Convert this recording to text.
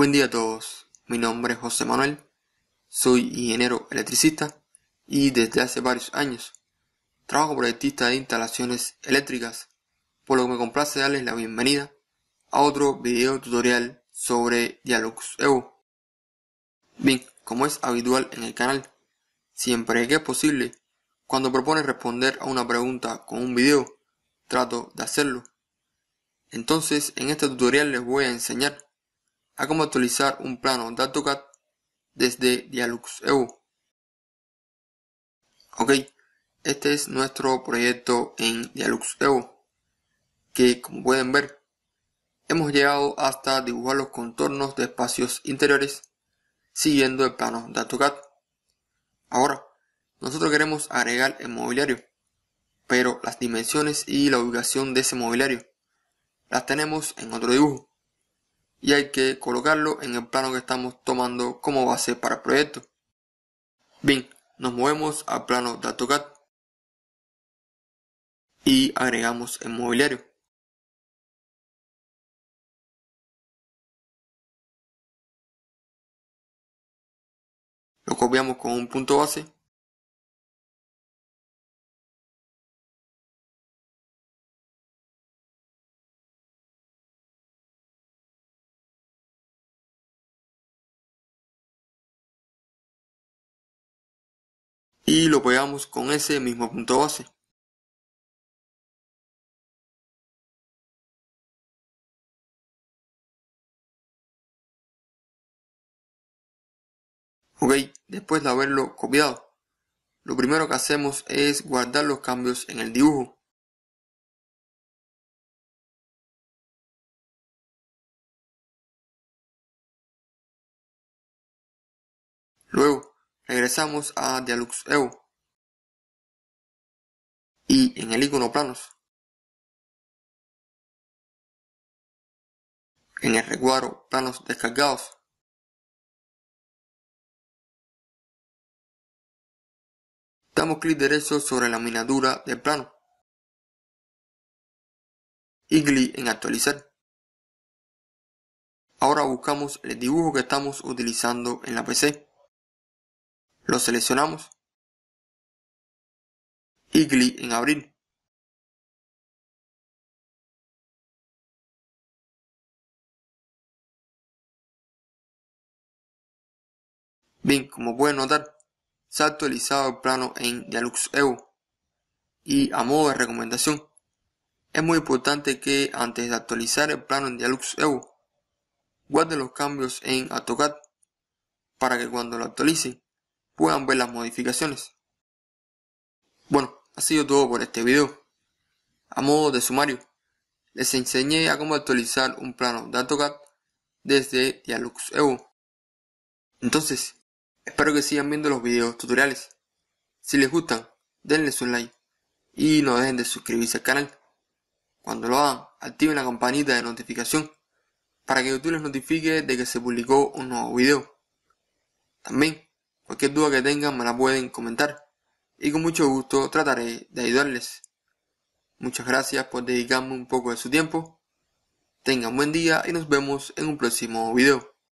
Buen día a todos, mi nombre es José Manuel, soy ingeniero electricista y desde hace varios años trabajo proyectista de instalaciones eléctricas, por lo que me complace darles la bienvenida a otro video tutorial sobre Dialux Evo. Bien, como es habitual en el canal, siempre que es posible, cuando propone responder a una pregunta con un video, trato de hacerlo. Entonces, en este tutorial les voy a enseñar a cómo actualizar un plano de AutoCAD desde Dialux.eu. Ok, este es nuestro proyecto en Dialux.eu, que como pueden ver, hemos llegado hasta dibujar los contornos de espacios interiores siguiendo el plano de Ahora, nosotros queremos agregar el mobiliario, pero las dimensiones y la ubicación de ese mobiliario las tenemos en otro dibujo y hay que colocarlo en el plano que estamos tomando como base para el proyecto. Bien, nos movemos al plano DatoGat y agregamos el mobiliario. Lo copiamos con un punto base y lo pegamos con ese mismo punto base. Ok, después de haberlo copiado, lo primero que hacemos es guardar los cambios en el dibujo. Luego, regresamos a Dialux Evo y en el icono planos en el recuadro planos descargados damos clic derecho sobre la miniatura del plano y clic en actualizar Ahora buscamos el dibujo que estamos utilizando en la PC. Lo seleccionamos. Y clic en abrir. Bien, como pueden notar, se ha actualizado el plano en Dialux Evo. Y a modo de recomendación, es muy importante que antes de actualizar el plano en Dialux Evo, guarden los cambios en AutoCAD para que cuando lo actualicen puedan ver las modificaciones. Bueno, ha sido todo por este video. A modo de sumario, les enseñé a cómo actualizar un plano de AutoCAD desde Dialux e Entonces, espero que sigan viendo los videos tutoriales. Si les gustan, denles un like y no dejen de suscribirse al canal. Cuando lo hagan, activen la campanita de notificación para que YouTube les notifique de que se publicó un nuevo video. También Cualquier duda que tengan me la pueden comentar y con mucho gusto trataré de ayudarles. Muchas gracias por dedicarme un poco de su tiempo. Tengan buen día y nos vemos en un próximo video.